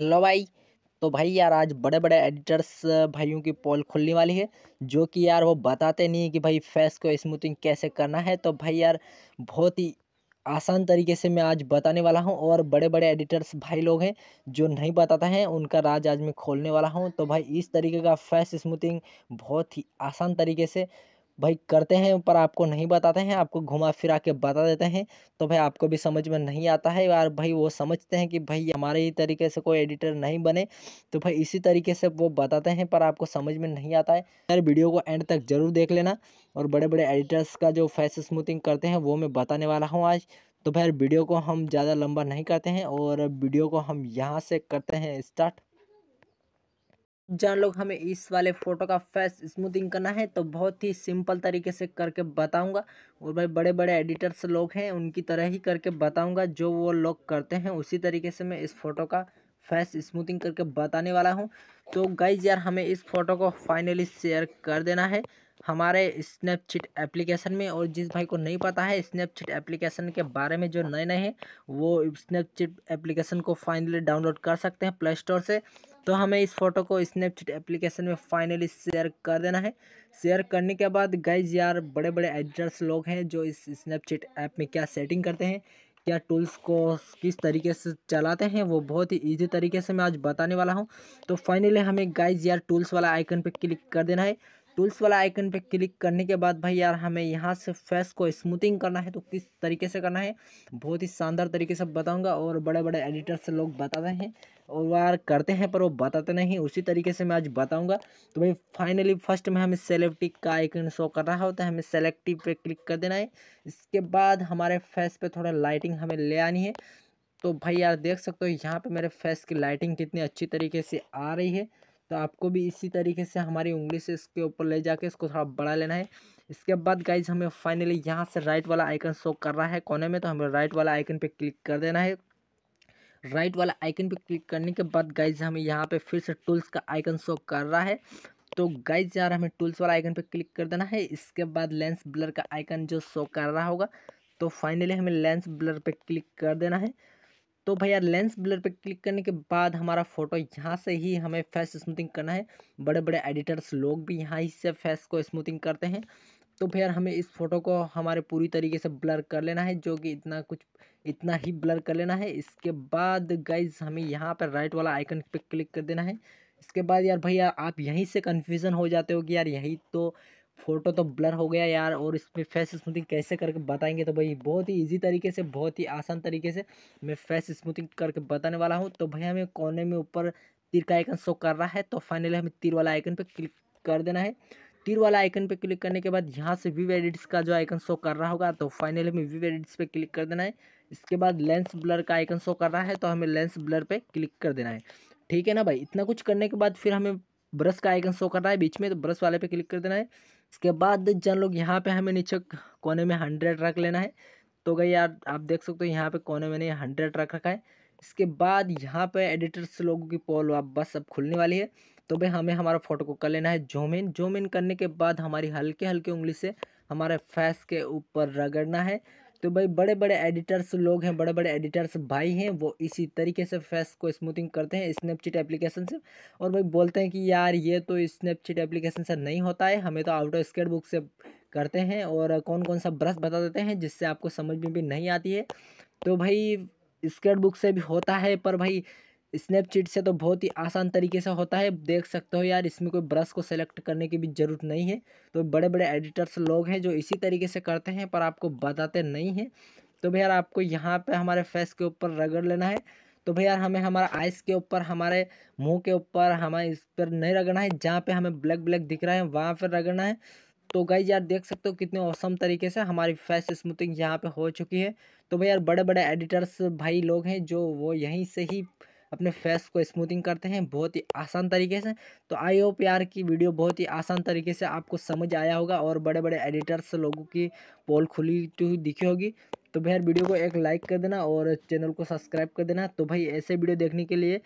hello भाई तो भाई यार आज बड़े बड़े एडिटर्स भाइयों की पोल खुलने वाली है जो कि यार वो बताते नहीं कि भाई फेस को स्मूथिंग कैसे करना है तो भाई यार बहुत ही आसान तरीके से मैं आज बताने वाला हूं और बड़े बड़े एडिटर्स भाई लोग हैं जो नहीं बताता हैं उनका राज आज मैं खोलने वाला हूं तो भाई इस तरीके का फेस स्मूथिंग बहुत ही आसान तरीके से भाई करते हैं पर आपको नहीं बताते हैं आपको घुमा फिरा के बता देते हैं तो भाई आपको भी समझ में नहीं आता है यार भाई वो समझते हैं कि भाई हमारे ही तरीके से कोई एडिटर नहीं बने तो भाई इसी तरीके से वो बताते हैं पर आपको समझ में नहीं आता है यार वीडियो को एंड तक ज़रूर देख लेना और बड़े बड़े एडिटर्स का जो फेस स्मूथिंग करते हैं वो मैं बताने वाला हूँ आज तो भाई वीडियो को हम ज़्यादा लंबा नहीं करते हैं और वीडियो को हम यहाँ से करते हैं स्टार्ट जान लोग हमें इस वाले फ़ोटो का फेस स्मूथिंग करना है तो बहुत ही सिंपल तरीके से करके बताऊंगा और भाई बड़े बड़े एडिटर्स लोग हैं उनकी तरह ही करके बताऊंगा जो वो लोग करते हैं उसी तरीके से मैं इस फ़ोटो का फेस स्मूथिंग करके बताने वाला हूं तो गाइज यार हमें इस फ़ोटो को फाइनली शेयर कर देना है हमारे स्नैपचिट एप्लीकेशन में और जिस भाई को नहीं पता है स्नैपचिट एप्लीकेशन के बारे में जो नए नए हैं वो स्नैपचिट एप्लीकेशन को फाइनली डाउनलोड कर सकते हैं प्ले स्टोर से तो हमें इस फोटो को स्नैपचैट एप्लीकेशन में फाइनली शेयर कर देना है शेयर करने के बाद गाइज यार बड़े बड़े एडिटर्स लोग हैं जो इस स्नैपचैट ऐप में क्या सेटिंग करते हैं क्या टूल्स को किस तरीके से चलाते हैं वो बहुत ही इजी तरीके से मैं आज बताने वाला हूँ तो फाइनली हमें गाइज यार टूल्स वाला आइकन पर क्लिक कर देना है टूल्स वाला आइकन पे क्लिक करने के बाद भाई यार हमें यहाँ से फेस को स्मूथिंग करना है तो किस तरीके से करना है बहुत ही शानदार तरीके से बताऊंगा और बड़े बड़े एडिटर से लोग बताते हैं और यार करते हैं पर वो बताते नहीं उसी तरीके से मैं आज बताऊंगा तो भाई फाइनली फर्स्ट में हमें सेलेक्टिव का आइकन शो कर रहा होता है हमें सेलेक्टिव पे क्लिक कर देना है इसके बाद हमारे फेस पर थोड़ा लाइटिंग हमें ले आनी है तो भाई यार देख सकते हो यहाँ पर मेरे फेस की लाइटिंग कितनी अच्छी तरीके से आ रही है तो आपको भी इसी तरीके से हमारी उंगली से इसके ऊपर ले जाके इसको थोड़ा बड़ा लेना है इसके बाद गाइज हमें फाइनली यहाँ से राइट वाला आइकन शो कर रहा है कोने में तो हमें राइट वाला आइकन पे क्लिक कर देना है राइट वाला आइकन पे क्लिक करने के बाद गाइज हमें यहाँ पे फिर से टूल्स का आइकन शो कर रहा है तो गाइज यार हमें टूल्स वाला आइकन पे क्लिक कर देना है इसके बाद लेंस ब्लर का आइकन जो शो कर रहा होगा तो फाइनली हमें लेंस ब्लर पे क्लिक कर देना है तो भैया लेंस ब्लर पे क्लिक करने के बाद हमारा फोटो यहाँ से ही हमें फेस स्मूथिंग करना है बड़े बड़े एडिटर्स लोग भी यहाँ ही से फेस को स्मूथिंग करते हैं तो भैया हमें इस फोटो को हमारे पूरी तरीके से ब्लर कर लेना है जो कि इतना कुछ इतना ही ब्लर कर लेना है इसके बाद गाइज हमें यहाँ पर राइट वाला आइकन पर क्लिक कर देना है इसके बाद यार भैया आप यहीं से कन्फ्यूज़न हो जाते हो कि यार यही तो फ़ोटो तो ब्लर हो गया यार और इसमें फेस स्मूथिंग कैसे करके बताएंगे तो भाई बहुत ही इजी तरीके से बहुत ही आसान तरीके से मैं फेस स्मूथिंग करके बताने वाला हूँ तो भाई हमें कोने में ऊपर तीर का आइकन शो कर रहा है तो फाइनली हमें तीर वाला आइकन पर क्लिक कर देना है तीर वाला आइकन पर क्लिक करने के बाद यहाँ से व्यू एडिट्स का जो आइकन शो कर रहा होगा तो फाइनली हमें व्यू एडिट्स पर क्लिक कर देना है इसके बाद लेंस ब्लर का आइकन शो कर रहा है तो हमें लेंस ब्लर पर क्लिक कर देना है ठीक है ना भाई इतना कुछ करने के बाद फिर हमें ब्रश का आइकन शो कर रहा है बीच में तो ब्रश वाले पे क्लिक कर देना है इसके बाद जान लोग यहाँ पे हमें नीचे कोने में हंड्रेड रख लेना है तो गई यार आप देख सकते हो यहाँ पे कोने में नहीं हंड्रेड रख रखा है इसके बाद यहाँ पे एडिटर्स लोगों की पोल आप बस अब खुलने वाली है तो भाई हमें हमारा फ़ोटो को कर लेना है जूम इन जूम इन करने के बाद हमारी हल्के हल्के उंगली से हमारे फेस के ऊपर रगड़ना है तो भाई बड़े बड़े एडिटर्स लोग हैं बड़े बड़े एडिटर्स भाई हैं वो इसी तरीके से फेस को स्मूथिंग करते हैं स्नैपचिट एप्लीकेशन से और भाई बोलते हैं कि यार ये तो स्नैपचिट एप्लीकेशन से नहीं होता है हमें तो आउट ऑफ स्केट बुक से करते हैं और कौन कौन सा ब्रश बता देते हैं जिससे आपको समझ में भी नहीं आती है तो भाई स्केट बुक से भी होता है पर भाई स्नैपचीट से तो बहुत ही आसान तरीके से होता है देख सकते हो यार इसमें कोई ब्रश को सेलेक्ट करने की भी ज़रूरत नहीं है तो बड़े बड़े एडिटर्स लोग हैं जो इसी तरीके से करते हैं पर आपको बताते नहीं हैं तो भैया आपको यहाँ पे हमारे फेस के ऊपर रगड़ लेना है तो भैया हमें हमारा आइस के ऊपर हमारे मुंह के ऊपर हमें इस पर नहीं रगड़ना है जहाँ पे हमें ब्लैक ब्लैक दिख रहा है वहाँ पर रगड़ना है तो गाइज यार देख सकते हो कितने औसम तरीके से हमारी फेस स्मूथिंग यहाँ पे हो चुकी है तो भैया यार बड़े बड़े एडिटर्स भाई लोग हैं जो वो यहीं से ही अपने फेस को स्मूथिंग करते हैं बहुत ही आसान तरीके से तो आई होप यार की वीडियो बहुत ही आसान तरीके से आपको समझ आया होगा और बड़े बड़े एडिटर्स लोगों की पोल खुली हुई दिखी होगी तो भैया वीडियो को एक लाइक कर देना और चैनल को सब्सक्राइब कर देना तो भाई ऐसे वीडियो देखने के लिए